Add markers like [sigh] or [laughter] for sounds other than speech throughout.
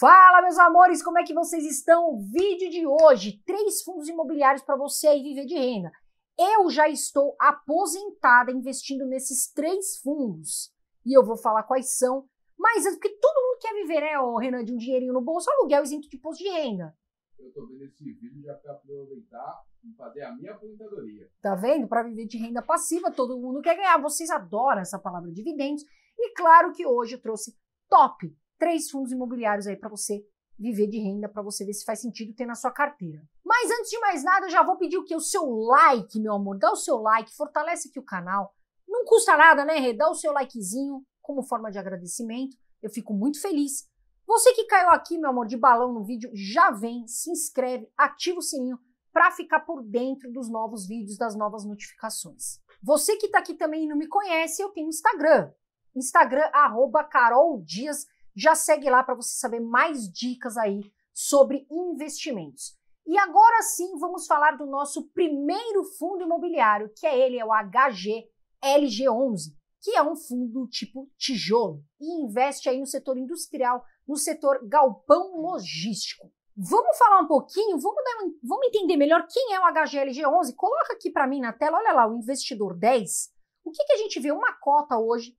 Fala, meus amores, como é que vocês estão? O vídeo de hoje, três fundos imobiliários para você aí viver de renda. Eu já estou aposentada investindo nesses três fundos e eu vou falar quais são. Mas é porque todo mundo quer viver, né, ô, Renan, de um dinheirinho no bolso, aluguel isento de imposto de renda. Eu tô vendo esse vídeo já para aproveitar e fazer a minha aposentadoria. Tá vendo? Para viver de renda passiva, todo mundo quer ganhar. Vocês adoram essa palavra dividendos. E claro que hoje eu trouxe top três fundos imobiliários aí para você viver de renda, para você ver se faz sentido ter na sua carteira. Mas antes de mais nada, já vou pedir o que? O seu like, meu amor. Dá o seu like, fortalece aqui o canal. Não custa nada, né, Rê? Dá o seu likezinho como forma de agradecimento. Eu fico muito feliz. Você que caiu aqui, meu amor, de balão no vídeo, já vem, se inscreve, ativa o sininho para ficar por dentro dos novos vídeos, das novas notificações. Você que está aqui também e não me conhece, eu tenho Instagram. Instagram, arroba Carol Dias já segue lá para você saber mais dicas aí sobre investimentos. E agora sim, vamos falar do nosso primeiro fundo imobiliário, que é ele, é o HGLG11, que é um fundo tipo tijolo e investe aí no setor industrial, no setor galpão logístico. Vamos falar um pouquinho, vamos, um, vamos entender melhor quem é o HGLG11. Coloca aqui para mim na tela, olha lá, o investidor 10. O que, que a gente vê? Uma cota hoje, R$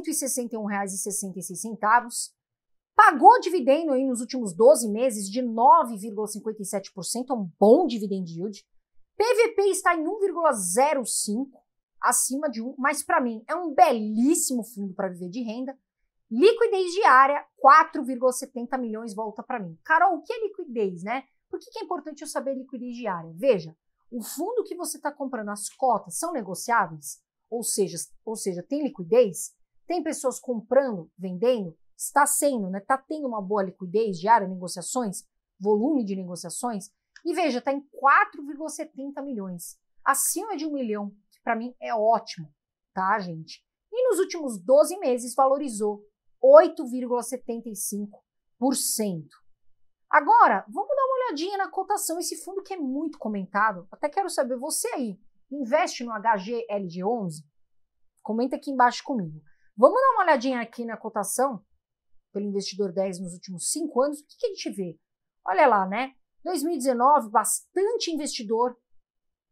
161,66. Pagou dividendo aí nos últimos 12 meses de 9,57%, é um bom dividend yield. PVP está em 1,05, acima de 1, mas para mim é um belíssimo fundo para viver de renda. Liquidez diária, 4,70 milhões volta para mim. Carol, o que é liquidez, né? Por que, que é importante eu saber liquidez diária? Veja, o fundo que você está comprando, as cotas, são negociáveis? Ou seja, ou seja, tem liquidez? Tem pessoas comprando, vendendo? está sendo, né? Está tendo uma boa liquidez diária, negociações, volume de negociações. E veja, está em 4,70 milhões, acima de um milhão, que para mim é ótimo, tá, gente? E nos últimos 12 meses valorizou 8,75%. Agora, vamos dar uma olhadinha na cotação. Esse fundo que é muito comentado, até quero saber, você aí, investe no HGLG11? Comenta aqui embaixo comigo. Vamos dar uma olhadinha aqui na cotação pelo investidor 10 nos últimos cinco anos, o que, que a gente vê? Olha lá, né? 2019, bastante investidor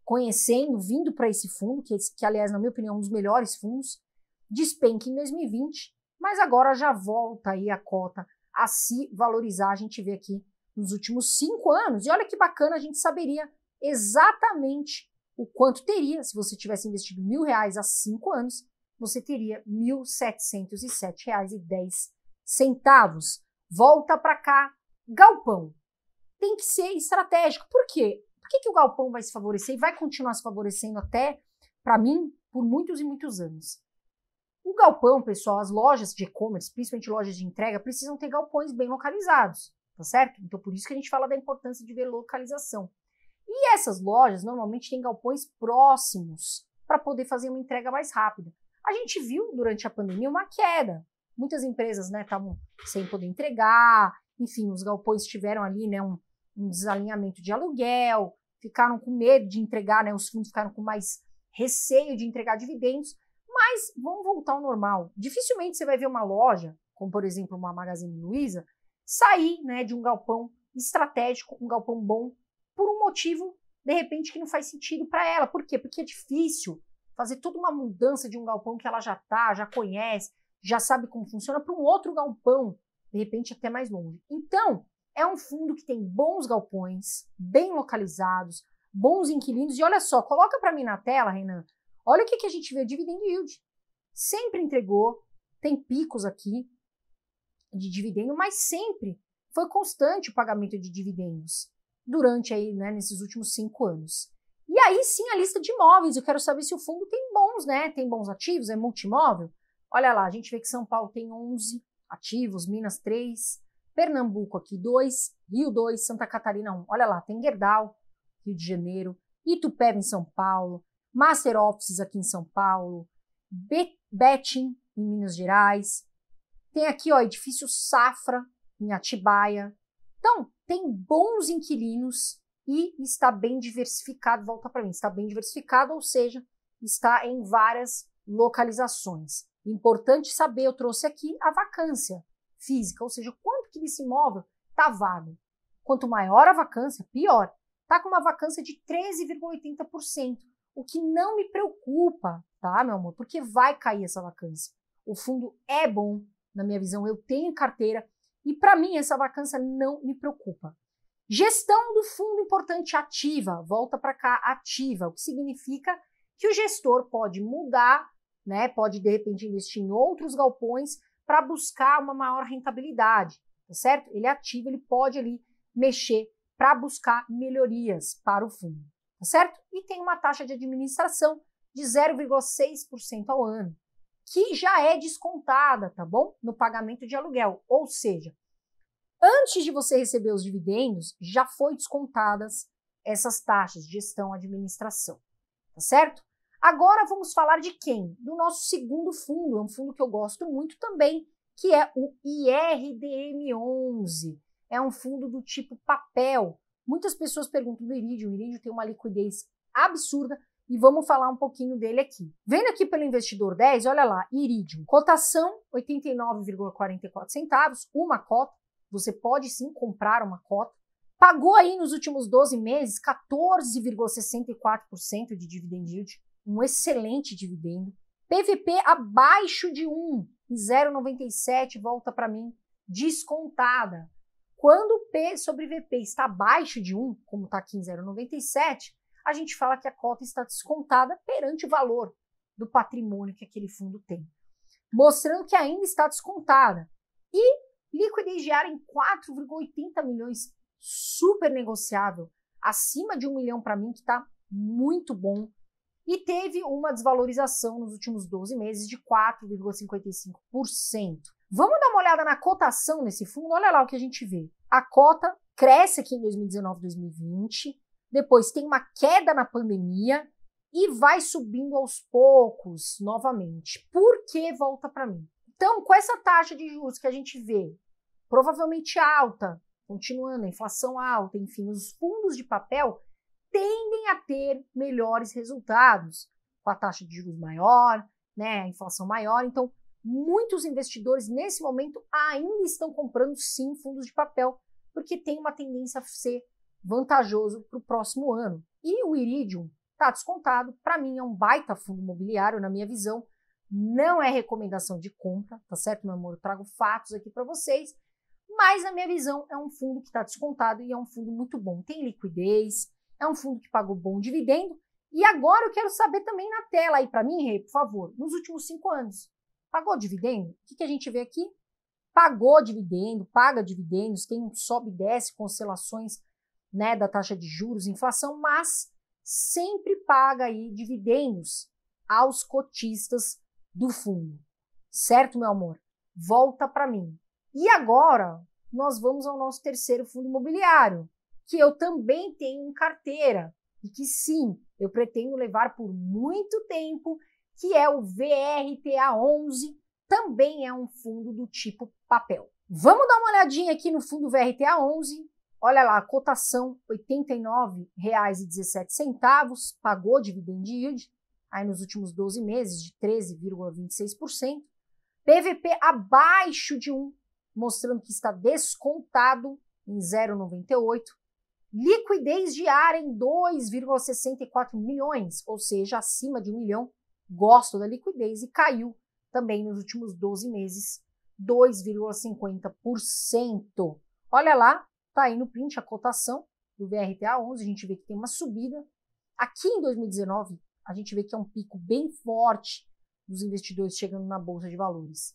conhecendo, vindo para esse fundo, que, é que, aliás, na minha opinião, é um dos melhores fundos, despenca em 2020, mas agora já volta aí a cota a se valorizar. A gente vê aqui nos últimos cinco anos, e olha que bacana, a gente saberia exatamente o quanto teria, se você tivesse investido mil reais há cinco anos, você teria R$ 1.707,10 centavos, volta para cá, galpão. Tem que ser estratégico. Por quê? Por que, que o galpão vai se favorecer e vai continuar se favorecendo até, para mim, por muitos e muitos anos? O galpão, pessoal, as lojas de e-commerce, principalmente lojas de entrega, precisam ter galpões bem localizados, tá certo? Então, por isso que a gente fala da importância de ver localização. E essas lojas normalmente têm galpões próximos para poder fazer uma entrega mais rápida. A gente viu durante a pandemia uma queda muitas empresas estavam né, sem poder entregar, enfim, os galpões tiveram ali né, um, um, desalinhamento de aluguel, ficaram com medo de entregar, né, os fundos ficaram com mais receio de entregar dividendos, mas vamos voltar ao normal. Dificilmente você vai ver uma loja, como por exemplo uma Magazine Luiza, sair né, de um galpão estratégico, um galpão bom, por um motivo de repente que não faz sentido para ela. Por quê? Porque é difícil fazer toda uma mudança de um galpão que ela já tá, já conhece, já sabe como funciona, para um outro galpão, de repente até mais longe. Então, é um fundo que tem bons galpões, bem localizados, bons inquilinos. E olha só, coloca para mim na tela, Renan. Olha o que, que a gente vê, dividend yield. Sempre entregou, tem picos aqui de dividendo, mas sempre foi constante o pagamento de dividendos durante aí, né, nesses últimos cinco anos. E aí sim a lista de imóveis, eu quero saber se o fundo tem bons, né? Tem bons ativos, é multimóvel? Olha lá, a gente vê que São Paulo tem 11 ativos, Minas 3, Pernambuco aqui 2, Rio 2, Santa Catarina 1. Olha lá, tem Gerdau, Rio de Janeiro, Itupeva em São Paulo, Master Offices aqui em São Paulo, Be Betim em Minas Gerais, tem aqui ó, edifício Safra em Atibaia. Então, tem bons inquilinos e está bem diversificado. Volta para mim, está bem diversificado, ou seja, está em várias localizações. Importante saber, eu trouxe aqui a vacância física, ou seja, quanto que esse imóvel está vago. Quanto maior a vacância, pior. Está com uma vacância de 13,80%, o que não me preocupa, tá, meu amor? Porque vai cair essa vacância. O fundo é bom, na minha visão, eu tenho carteira e para mim essa vacância não me preocupa. Gestão do fundo importante ativa, volta para cá ativa, o que significa que o gestor pode mudar né? Pode de repente investir em outros galpões para buscar uma maior rentabilidade, tá certo? Ele é ativo, ele pode ali mexer para buscar melhorias para o fundo, tá certo? E tem uma taxa de administração de 0,6% ao ano, que já é descontada, tá bom? No pagamento de aluguel, ou seja, antes de você receber os dividendos, já foi descontadas essas taxas, de gestão, e administração, tá certo? Agora vamos falar de quem? Do nosso segundo fundo, é um fundo que eu gosto muito também, que é o IRDM11. É um fundo do tipo papel. Muitas pessoas perguntam do Iridium, o Iridium tem uma liquidez absurda e vamos falar um pouquinho dele aqui. Vendo aqui pelo investidor 10, olha lá, Iridium, cotação 89,44 centavos, uma cota, você pode sim comprar uma cota. Pagou aí nos últimos 12 meses 14,64% de dividend yield, um excelente dividendo. PVP abaixo de 1, 0,97 volta para mim descontada. Quando o P sobre VP está abaixo de 1, como está aqui em 0,97, a gente fala que a cota está descontada perante o valor do patrimônio que aquele fundo tem, mostrando que ainda está descontada. E liquidez diária em 4,80 milhões, super negociável, acima de um milhão para mim, que está muito bom e teve uma desvalorização nos últimos 12 meses de 4,55%. Vamos dar uma olhada na cotação nesse fundo? Olha lá o que a gente vê. A cota cresce aqui em 2019, 2020, depois tem uma queda na pandemia e vai subindo aos poucos novamente. Por que volta para mim? Então, com essa taxa de juros que a gente vê, provavelmente alta, continuando, a inflação alta, enfim, os fundos de papel têm tendem a ter melhores resultados, com a taxa de juros maior, né, a inflação maior. Então, muitos investidores nesse momento ainda estão comprando sim fundos de papel, porque tem uma tendência a ser vantajoso para o próximo ano. E o Iridium está descontado, para mim é um baita fundo imobiliário, na minha visão, não é recomendação de compra, tá certo, meu amor? Eu trago fatos aqui para vocês, mas na minha visão é um fundo que está descontado e é um fundo muito bom. Tem liquidez, é um fundo que pagou bom dividendo. E agora eu quero saber também na tela aí para mim, Rei, por favor, nos últimos cinco anos, pagou dividendo? O que, que a gente vê aqui? Pagou dividendo, paga dividendos, tem um sobe e desce, constelações né, da taxa de juros, inflação, mas sempre paga aí dividendos aos cotistas do fundo. Certo, meu amor? Volta para mim. E agora nós vamos ao nosso terceiro fundo imobiliário, que eu também tenho em carteira e que sim, eu pretendo levar por muito tempo, que é o VRTA11, também é um fundo do tipo papel. Vamos dar uma olhadinha aqui no fundo VRTA11. Olha lá, a cotação R$ 89,17, pagou dividend yield aí nos últimos 12 meses de 13,26%. PVP abaixo de 1, mostrando que está descontado em 0,98 Liquidez diária em 2,64 milhões, ou seja, acima de um milhão. Gosto da liquidez e caiu também nos últimos 12 meses 2,50%. Olha lá, tá aí no print a cotação do VRTA11, a gente vê que tem uma subida. Aqui em 2019, a gente vê que é um pico bem forte dos investidores chegando na bolsa de valores.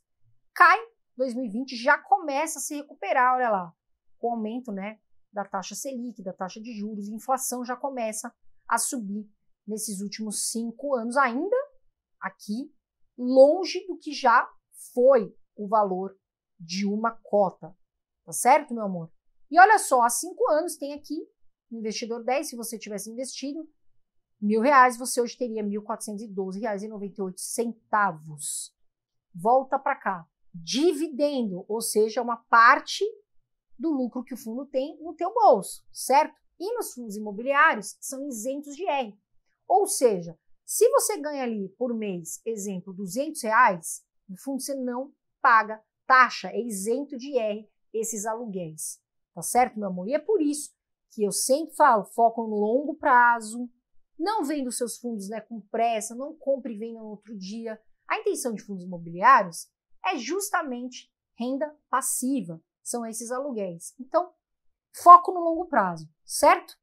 Cai 2020 já começa a se recuperar, olha lá, com aumento, né, da taxa Selic, da taxa de juros, inflação já começa a subir nesses últimos cinco anos, ainda aqui longe do que já foi o valor de uma cota. Tá certo, meu amor? E olha só, há cinco anos tem aqui investidor 10, se você tivesse investido mil reais, você hoje teria R$ 1.412,98. Volta para cá. Dividendo, ou seja, uma parte do lucro que o fundo tem no teu bolso, certo? E nos fundos imobiliários são isentos de R. Ou seja, se você ganha ali por mês, exemplo, 200 reais, no fundo você não paga taxa, é isento de R esses aluguéis, tá certo, meu amor? E é por isso que eu sempre falo, foco no longo prazo, não venda os seus fundos né, com pressa, não compre e venda no outro dia. A intenção de fundos imobiliários é justamente renda passiva, são esses aluguéis. Então, foco no longo prazo, certo?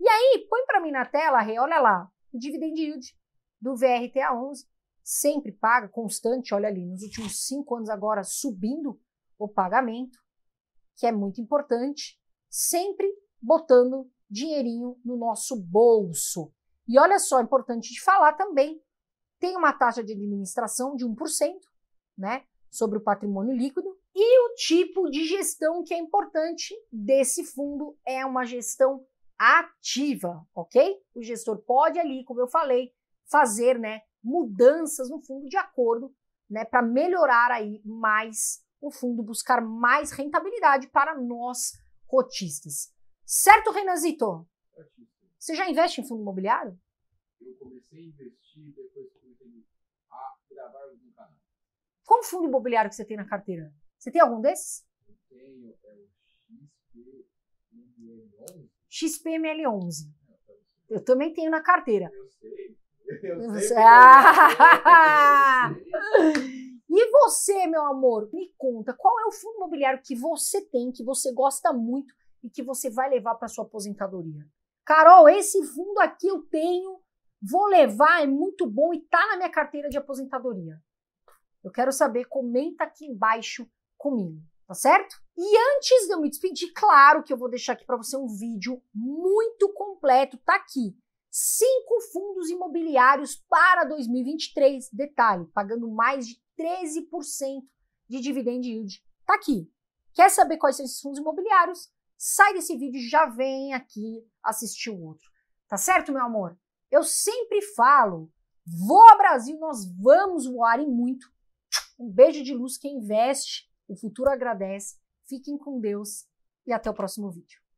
E aí, põe para mim na tela, Rê, olha lá, o dividend yield do VRTA11, sempre paga, constante, olha ali, nos últimos cinco anos agora subindo o pagamento, que é muito importante, sempre botando dinheirinho no nosso bolso. E olha só, é importante de falar também, tem uma taxa de administração de 1%, né, sobre o patrimônio líquido, e o tipo de gestão que é importante desse fundo é uma gestão ativa, ok? O gestor pode ali, como eu falei, fazer né, mudanças no fundo de acordo né, para melhorar aí mais o fundo, buscar mais rentabilidade para nós cotistas. Certo, Renanzito? Você já investe em fundo imobiliário? Eu comecei a investir depois que comecei a gravar no canal. Qual fundo imobiliário que você tem na carteira? Você tem algum desses? Eu tenho, é o XPML11. Eu também tenho na carteira. Eu sei. Eu sei. Ah! [laughs] E você, meu amor, me conta, qual é o fundo imobiliário que você tem, que você gosta muito e que você vai levar para sua aposentadoria? Carol, esse fundo aqui eu tenho, vou levar, é muito bom e tá na minha carteira de aposentadoria. Eu quero saber, comenta aqui embaixo comigo, tá certo? E antes de eu me despedir, claro que eu vou deixar aqui para você um vídeo muito completo, tá aqui. Cinco fundos imobiliários para 2023, detalhe, pagando mais de 13% de dividend yield. Tá aqui. Quer saber quais são esses fundos imobiliários? Sai desse vídeo e já vem aqui assistir o outro. Tá certo, meu amor? Eu sempre falo, vou ao Brasil, nós vamos voar e muito. Um beijo de luz quem investe o futuro agradece. Fiquem com Deus e até o próximo vídeo.